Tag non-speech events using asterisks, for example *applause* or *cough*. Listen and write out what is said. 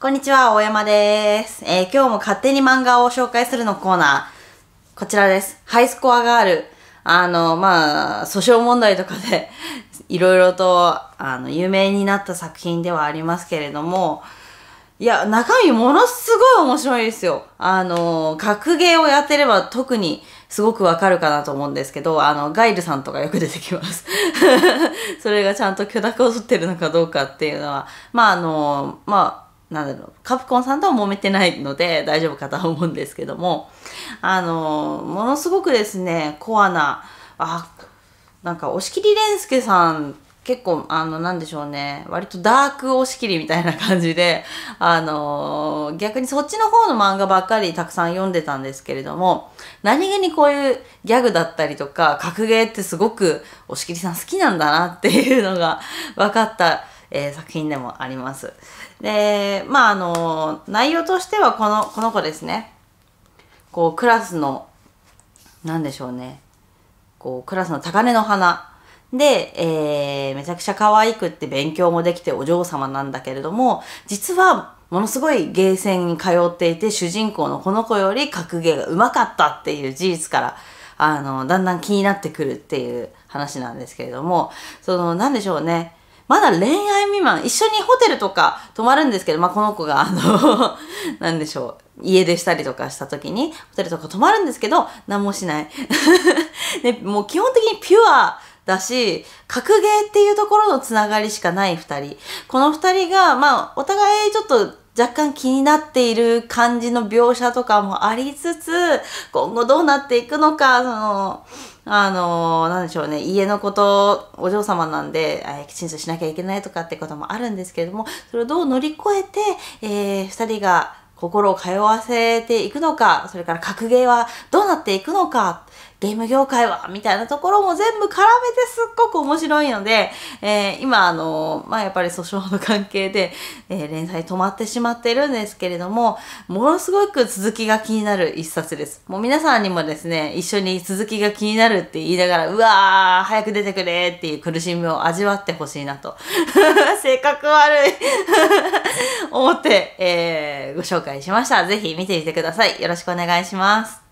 こんにちは、大山です。えー、今日も勝手に漫画を紹介するのコーナー。こちらです。ハイスコアガール。あの、まあ、訴訟問題とかで *laughs* いろいろと、あの、有名になった作品ではありますけれども、いや、中身ものすごい面白いですよ。あの、格ゲーをやってれば特にすごくわかるかなと思うんですけど、あの、ガイルさんとかよく出てきます。*laughs* それがちゃんと許諾を取ってるのかどうかっていうのは、まあ、あの、まあ、なんだろう、カプコンさんとは揉めてないので *laughs* 大丈夫かとは思うんですけども、あの、ものすごくですね、コアな、あ、なんか押切蓮介さん結構あのなんでしょうね割とダーク押し切りみたいな感じであの逆にそっちの方の漫画ばっかりたくさん読んでたんですけれども何気にこういうギャグだったりとか格ゲーってすごく押切さん好きなんだなっていうのが分かったえー、作品でもあります。で、まああの、内容としてはこの、この子ですね。こう、クラスの、なんでしょうね。こう、クラスの高根の花。で、えー、めちゃくちゃ可愛くって勉強もできてお嬢様なんだけれども、実はものすごいゲーセンに通っていて、主人公のこの子より格ゲーが上手かったっていう事実から、あの、だんだん気になってくるっていう話なんですけれども、その、なんでしょうね。まだ恋愛未満、一緒にホテルとか泊まるんですけど、まあ、この子が、あの *laughs* なんでしょう、家出したりとかした時に、ホテルとか泊まるんですけど、何もしない。*laughs* で、もう基本的にピュア、だし、格ゲーっていうところのつながりしかない二人。この二人が、まあ、お互いちょっと若干気になっている感じの描写とかもありつつ、今後どうなっていくのか、その、あのー、なんでしょうね、家のこと、お嬢様なんで、きちんとしなきゃいけないとかってこともあるんですけれども、それをどう乗り越えて、えー、二人が心を通わせていくのか、それから格ゲーはどうなっていくのか、ゲーム業界はみたいなところも全部絡めてすっごく面白いので、えー、今あの、まあ、やっぱり訴訟の関係で、えー、連載止まってしまってるんですけれども、ものすごく続きが気になる一冊です。もう皆さんにもですね、一緒に続きが気になるって言いながら、うわー、早く出てくれっていう苦しみを味わってほしいなと。*laughs* 性格悪い *laughs* 思って、えー、ご紹介しました。ぜひ見てみてください。よろしくお願いします。